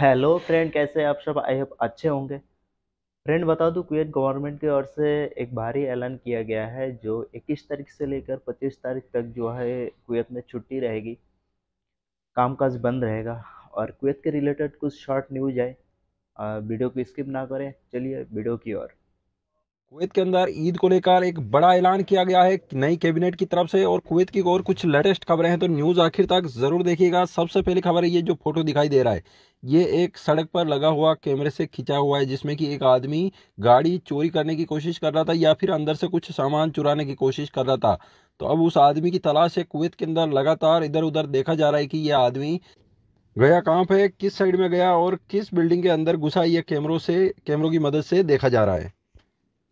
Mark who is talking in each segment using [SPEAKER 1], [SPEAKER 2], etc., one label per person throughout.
[SPEAKER 1] hello friend कैसे आप सब आई होप अच्छे होंगे फ्रेंड बता दूं कुवैत गवर्नमेंट की ओर से एक भारी ऐलान किया गया है जो 21 तारीख से लेकर 25 तारीख तक जो है कुवैत में छुट्टी रहेगी कामकाज बंद रहेगा और कुवैत के रिलेटेड कुछ शॉर्ट न्यूज आए वीडियो को स्किप ना करें चलिए वीडियो की ओर
[SPEAKER 2] कुवैत के अंदर ईद को लेकर एक बड़ा ऐलान किया गया है नई कैबिनेट की तरफ से और कुवैत की और कुछ लेटेस्ट खबरें हैं तो न्यूज़ आखिर तक ज़रूर देखिएगा सबसे पहली खबर ये जो फोटो दिखाई दे रहा है ये एक सड़क पर लगा हुआ कैमरे से खिंचा हुआ है जिसमें कि एक आदमी गाड़ी चोरी करने की कोशिश कर रहा था या फिर अंदर से कुछ सामान चुराने की कोशिश कर रहा था तो अब उस आदमी की तलाश है कुवैत के अंदर लगातार इधर उधर देखा जा रहा है कि यह आदमी गया कहाँ पे किस साइड में गया और किस बिल्डिंग के अंदर घुसा यह कैमरों से कैमरों की मदद से देखा जा रहा है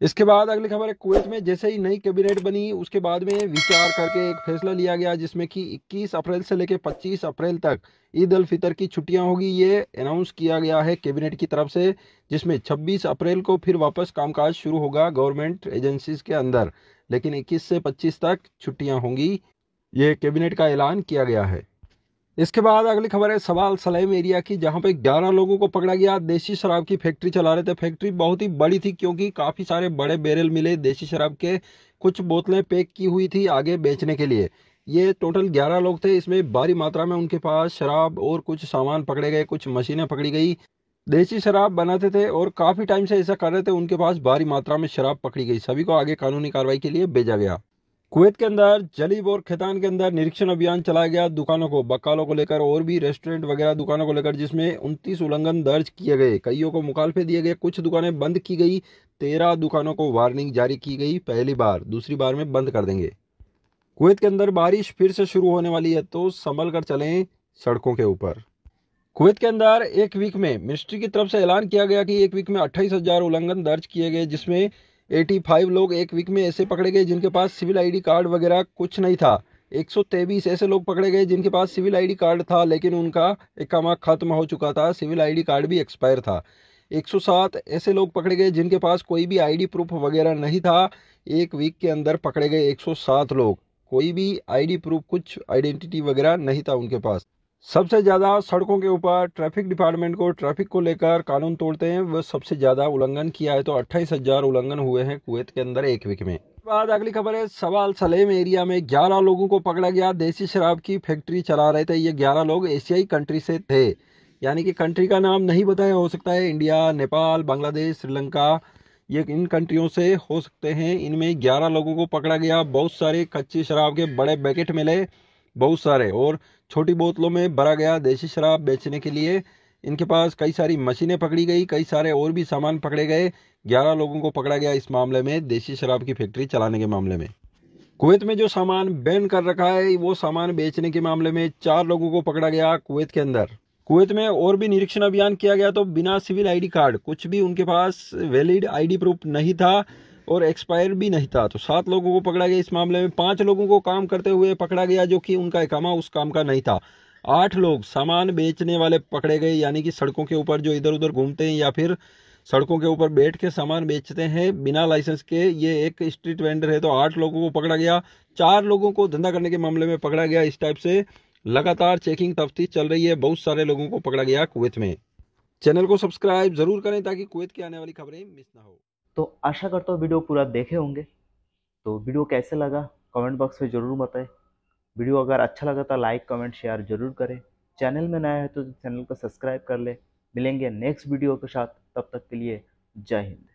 [SPEAKER 2] इसके बाद अगली खबर है कुवैत में जैसे ही नई कैबिनेट बनी उसके बाद में विचार करके एक फैसला लिया गया जिसमें कि 21 अप्रैल से लेकर 25 अप्रैल तक ईद अल फितर की छुट्टियां होगी ये अनाउंस किया गया है कैबिनेट की तरफ से जिसमें 26 अप्रैल को फिर वापस कामकाज शुरू होगा गवर्नमेंट एजेंसीज के अंदर लेकिन इक्कीस से पच्चीस तक छुट्टियाँ होंगी ये कैबिनेट का ऐलान किया गया है इसके बाद अगली खबर है सवाल सलेम एरिया की जहां पे 11 लोगों को पकड़ा गया देसी शराब की फैक्ट्री चला रहे थे फैक्ट्री बहुत ही बड़ी थी क्योंकि काफ़ी सारे बड़े बैरल मिले देसी शराब के कुछ बोतलें पैक की हुई थी आगे बेचने के लिए ये टोटल 11 लोग थे इसमें भारी मात्रा में उनके पास शराब और कुछ सामान पकड़े गए कुछ मशीनें पकड़ी गई देसी शराब बनाते थे और काफ़ी टाइम से ऐसा कर रहे थे उनके पास भारी मात्रा में शराब पकड़ी गई सभी को आगे कानूनी कार्रवाई के लिए भेजा गया कुवैत के अंदर जलीब और खेतान के अंदर निरीक्षण अभियान चलाया गया दुकानों को बकालों को लेकर और भी रेस्टोरेंट वगैरह दुकानों को लेकर जिसमें उनतीस उल्लंघन दर्ज किए गए कईयों को मुकालफे दिए गए कुछ दुकानें बंद की गई तेरह दुकानों को वार्निंग जारी की गई पहली बार दूसरी बार में बंद कर देंगे कुवैत के अंदर बारिश फिर से शुरू होने वाली है तो संभल कर चलें सड़कों के ऊपर कुवैत के अंदर एक वीक में मिनिस्ट्री की तरफ से ऐलान किया गया कि एक वीक में अट्ठाईस उल्लंघन दर्ज किए गए जिसमें 85 लोग एक वीक में ऐसे पकड़े गए जिनके पास सिविल आईडी कार्ड वगैरह कुछ नहीं था एक ऐसे लोग पकड़े गए जिनके पास सिविल आईडी कार्ड था लेकिन उनका इक्कामा खत्म हो चुका था सिविल आईडी कार्ड भी एक्सपायर था 107 ऐसे लोग पकड़े गए जिनके पास कोई भी आईडी प्रूफ वगैरह नहीं था एक वीक के अंदर पकड़े गए 107 लोग कोई भी आईडी प्रूफ कुछ आइडेंटिटी वगैरह नहीं था उनके पास सबसे ज़्यादा सड़कों के ऊपर ट्रैफिक डिपार्टमेंट को ट्रैफिक को लेकर कानून तोड़ते हैं वह सबसे ज़्यादा उल्लंघन किया है तो अट्ठाईस हज़ार उल्लंघन हुए हैं कुवैत के अंदर एक वीक में बाद अगली खबर है सवाल सलेम एरिया में 11 लोगों को पकड़ा गया देसी शराब की फैक्ट्री चला रहे थे ये 11 लोग एशियाई कंट्री से थे यानी कि कंट्री का नाम नहीं बताया हो सकता है इंडिया नेपाल बांग्लादेश श्रीलंका ये इन कंट्रियों से हो सकते हैं इनमें ग्यारह लोगों को पकड़ा गया बहुत सारे कच्ची शराब के बड़े बैकेट मिले बहुत सारे और छोटी बोतलों में भरा गया देसी शराब बेचने के लिए इनके पास कई सारी मशीनें पकड़ी गई कई सारे और भी सामान पकड़े गए ग्यारह लोगों को पकड़ा गया इस मामले में देसी शराब की फैक्ट्री चलाने के मामले में कुवैत में जो सामान बैन कर रखा है वो सामान बेचने के मामले में चार लोगों को पकड़ा गया कुवैत के अंदर कुवैत में और भी निरीक्षण अभियान किया गया तो बिना सिविल आईडी कार्ड कुछ भी उनके पास वैलिड आईडी प्रूफ नहीं था और एक्सपायर भी नहीं था तो सात लोगों को पकड़ा गया इस मामले में पांच लोगों को काम करते हुए पकड़ा गया जो कि उनका इकामा उस काम का नहीं था आठ लोग सामान बेचने वाले पकड़े गए यानी कि सड़कों के ऊपर जो इधर उधर घूमते हैं या फिर सड़कों के ऊपर बैठ के सामान बेचते हैं बिना लाइसेंस के ये एक स्ट्रीट वेंडर है तो आठ लोगों को पकड़ा गया चार लोगों को धंधा करने के मामले में पकड़ा गया इस टाइप से लगातार चेकिंग तफ्तीश चल रही है बहुत सारे लोगों को पकड़ा गया कुवैत
[SPEAKER 1] में चैनल को सब्सक्राइब जरूर करें ताकि कुवैत की आने वाली खबरें मिस ना हो तो आशा करता हूँ वीडियो पूरा देखे होंगे तो वीडियो कैसे लगा कमेंट बॉक्स में ज़रूर बताएं वीडियो अगर अच्छा लगा तो लाइक कमेंट शेयर ज़रूर करें चैनल में नया है तो चैनल को सब्सक्राइब कर लें मिलेंगे नेक्स्ट वीडियो के साथ तब तक के लिए जय हिंद